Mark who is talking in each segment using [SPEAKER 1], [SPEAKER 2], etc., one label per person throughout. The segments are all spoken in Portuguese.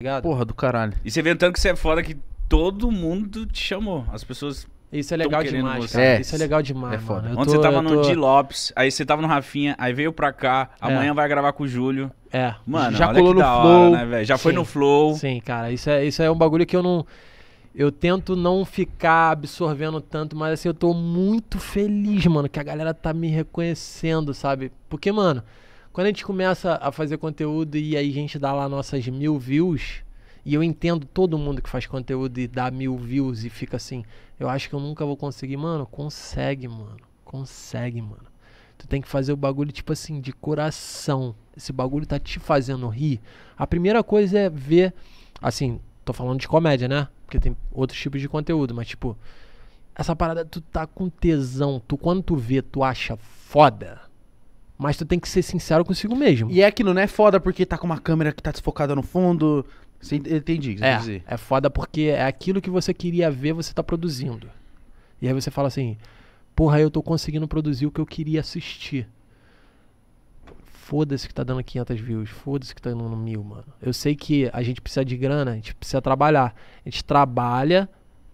[SPEAKER 1] ligado? Porra do caralho. E você vê tanto que você é foda que todo mundo te chamou. As pessoas. Isso é legal demais. É. Isso é legal demais. É foda. Mano. Ontem tô, você tava no tô... D. Lopes, aí você tava no Rafinha, aí veio pra cá, é. amanhã é. vai gravar com o Júlio.
[SPEAKER 2] É. Mano, já colou no Flow. Hora, né, já Sim. foi no Flow. Sim, cara. Isso é, isso é um bagulho que eu não. Eu tento não ficar absorvendo tanto, mas assim, eu tô muito feliz, mano, que a galera tá me reconhecendo, sabe? Porque, mano. Quando a gente começa a fazer conteúdo e aí a gente dá lá nossas mil views, e eu entendo todo mundo que faz conteúdo e dá mil views e fica assim, eu acho que eu nunca vou conseguir. Mano, consegue, mano. Consegue, mano. Tu tem que fazer o bagulho, tipo assim, de coração. Esse bagulho tá te fazendo rir. A primeira coisa é ver, assim, tô falando de comédia, né? Porque tem outros tipos de conteúdo, mas tipo, essa parada tu tá com tesão. Tu quando tu vê, tu acha foda. Mas tu tem que ser sincero consigo mesmo. E é aquilo, não né? é foda porque tá com uma câmera que tá desfocada no fundo. Você entendi, você é, dizer. é foda porque é aquilo que você queria ver, você tá produzindo. E aí você fala assim, porra, eu tô conseguindo produzir o que eu queria assistir. Foda-se que tá dando 500 views, foda-se que tá dando mil, mano. Eu sei que a gente precisa de grana, a gente precisa trabalhar. A gente trabalha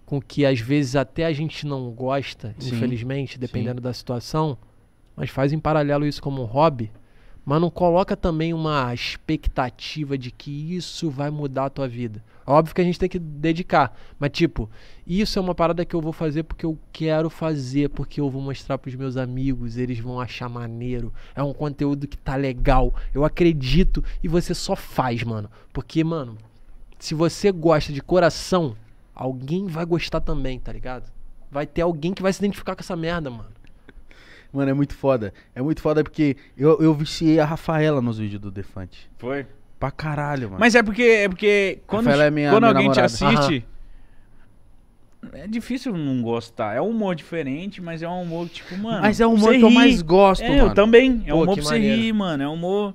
[SPEAKER 2] com que às vezes até a gente não gosta, sim, infelizmente, dependendo sim. da situação mas faz em paralelo isso como um hobby, mas não coloca também uma expectativa de que isso vai mudar a tua vida. Óbvio que a gente tem que dedicar, mas tipo, isso é uma parada que eu vou fazer porque eu quero fazer, porque eu vou mostrar para os meus amigos, eles vão achar maneiro. É um conteúdo que tá legal, eu acredito e você só faz, mano. Porque, mano, se você gosta de coração, alguém vai gostar também, tá ligado? Vai ter alguém que vai se identificar com essa merda, mano. Mano, é muito foda. É muito foda porque eu, eu viciei a Rafaela nos vídeos do Defante. Foi? Pra caralho, mano. Mas é porque, é porque
[SPEAKER 1] quando, é minha, quando minha alguém namorada. te assiste. Aham. É difícil não gostar. É um humor diferente, mas é um humor tipo, mano. Mas é o humor que eu mais gosto, é, mano. Eu também. É Pô, um humor que pra você rir, mano. É um humor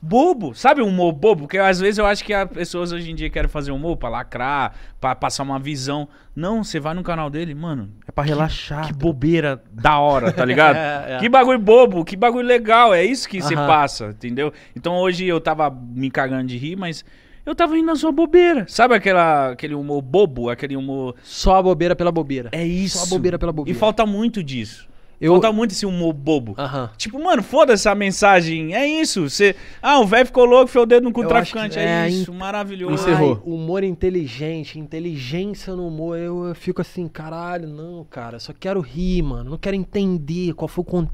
[SPEAKER 1] bobo, sabe? Um humor bobo, porque às vezes eu acho que as pessoas hoje em dia querem fazer humor pra lacrar, pra passar uma visão. Não, você vai no canal dele, mano, é pra relaxar. Que, que tá bobeira da hora, tá ligado? é, é. Que bagulho bobo, que bagulho legal, é isso que você uh -huh. passa, entendeu? Então hoje eu tava me cagando de rir, mas eu tava indo na sua bobeira. Sabe aquela, aquele humor bobo, aquele humor. Só a bobeira pela bobeira. É isso. Só a bobeira pela bobeira. E falta muito disso. Eu... Falta muito esse humor bobo. Uhum. Tipo, mano, foda-se a
[SPEAKER 2] mensagem. É isso. Você... Ah, o velho ficou louco, foi o dedo no cu traficante. É, é, isso, in... maravilhoso. Encerrou. Ai, humor inteligente, inteligência no humor. Eu, eu, fico assim, caralho, não, cara. Só quero rir, mano. Não quero entender qual foi o.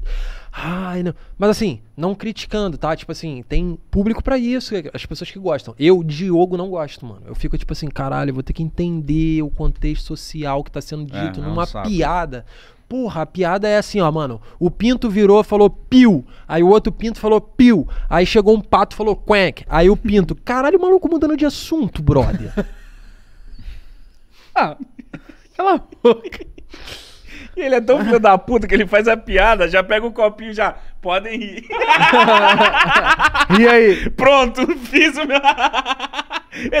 [SPEAKER 2] Ai, não. Mas assim, não criticando, tá? Tipo assim, tem público para isso, é, as pessoas que gostam. Eu, Diogo, não gosto, mano. Eu fico tipo assim, caralho, eu vou ter que entender o contexto social que tá sendo é, dito é, numa sabe. piada. Porra, a piada é assim, ó, mano. O pinto virou, falou piu. Aí o outro pinto falou piu. Aí chegou um pato, falou quack. Aí o pinto, caralho, o maluco mudando de assunto, brother. ah, cala a boca.
[SPEAKER 1] E ele é tão filho da puta que ele faz a piada, já pega o um copinho já. Podem rir. e aí? Pronto, fiz o meu.